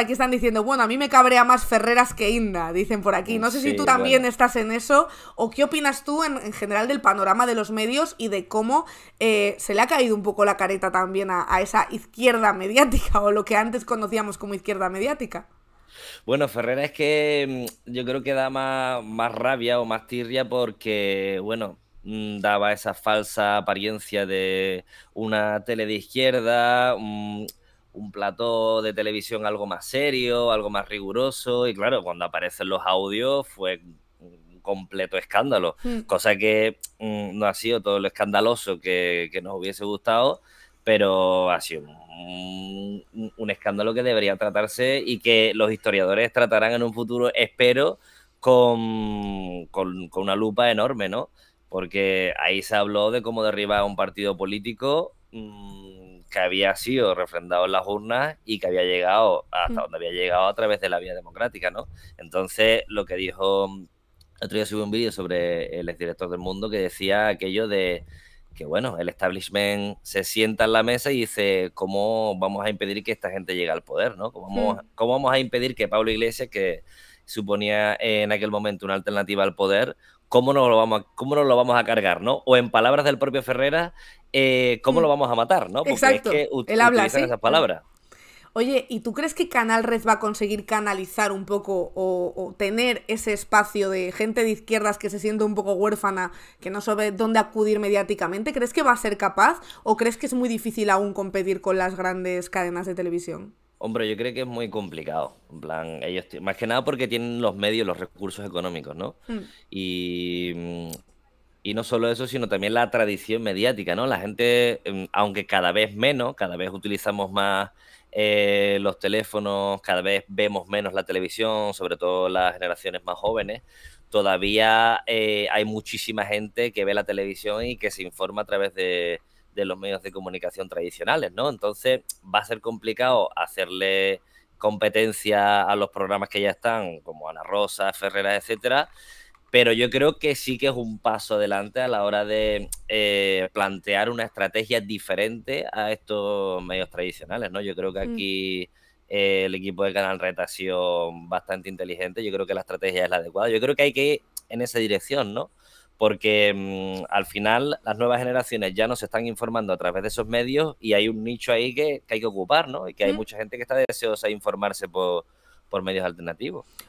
aquí están diciendo, bueno, a mí me cabrea más Ferreras que Inda, dicen por aquí. Eh, no sé si tú también estás en eso o qué opinas tú en, general del panorama de los medios y de cómo eh, se le ha caído un poco la careta también a, esa izquierda mediática o lo que antes conocíamos como izquierda mediática. Bueno, Ferrera es que mm, yo creo que da más, rabia o más tirria porque, bueno, mm, daba esa falsa apariencia de una tele de izquierda. Mm, un plato de televisión algo más serio, algo más riguroso. Y claro, cuando aparecen los audios fue un completo escándalo, mm. cosa que mm, no ha sido todo lo escandaloso que, nos hubiese gustado, pero ha sido un, escándalo que debería tratarse y que los historiadores tratarán en un futuro, espero, con, una lupa enorme, ¿no? Porque ahí se habló de cómo derribar un partido político. Mm, que había sido refrendado en las urnas y que había llegado hasta mm. donde había llegado a través de la vía democrática, ¿no? Entonces, lo que dijo, mm, otro día subí un vídeo sobre el exdirector del mundo que decía aquello de que, bueno, el establishment se sienta en la mesa y dice, ¿cómo vamos a impedir que esta gente llegue al poder, ¿no? ¿Cómo mm. ¿cómo vamos a impedir que Pablo Iglesias, que suponía en aquel momento una alternativa al poder, ¿cómo nos lo vamos a, lo vamos a cargar? ¿no? O en palabras del propio Ferrera, eh, ¿cómo mm. lo vamos a matar? ¿no? Porque Es que Él habla esas palabras. Oye, ¿y tú crees que Canal Red va a conseguir canalizar un poco o, o, tener ese espacio de gente de izquierdas que se siente un poco huérfana, que no sabe dónde acudir mediáticamente? ¿Crees que va a ser capaz o crees que es muy difícil aún competir con las grandes cadenas de televisión? Hombre, yo creo que es muy complicado. En plan, ellos más que nada porque tienen los medios, los recursos económicos, ¿no? Mm. Y, y no solo eso, sino también la tradición mediática, ¿no? La gente, em, aunque cada vez menos, cada vez utilizamos más eh, los teléfonos, cada vez vemos menos la televisión, sobre todo las generaciones más jóvenes, todavía eh, hay muchísima gente que ve la televisión y que se informa a través de, de los medios de comunicación tradicionales, ¿no? Entonces va a ser complicado hacerle competencia a los programas que ya están, como Ana Rosa, Ferrera, etcétera. Pero yo creo que sí que es un paso adelante a la hora de eh, plantear una estrategia diferente a estos medios tradicionales, ¿no? Yo creo que mm. aquí eh, el equipo de Canal Red ha sido bastante inteligente. Yo creo que la estrategia es la adecuada. Yo creo que hay que ir en esa dirección, ¿no? porque mm, al final las nuevas generaciones ya no se están informando a través de esos medios y hay un nicho ahí que, hay que ocupar, ¿no? Y que hay mucha gente que está deseosa de informarse por medios alternativos.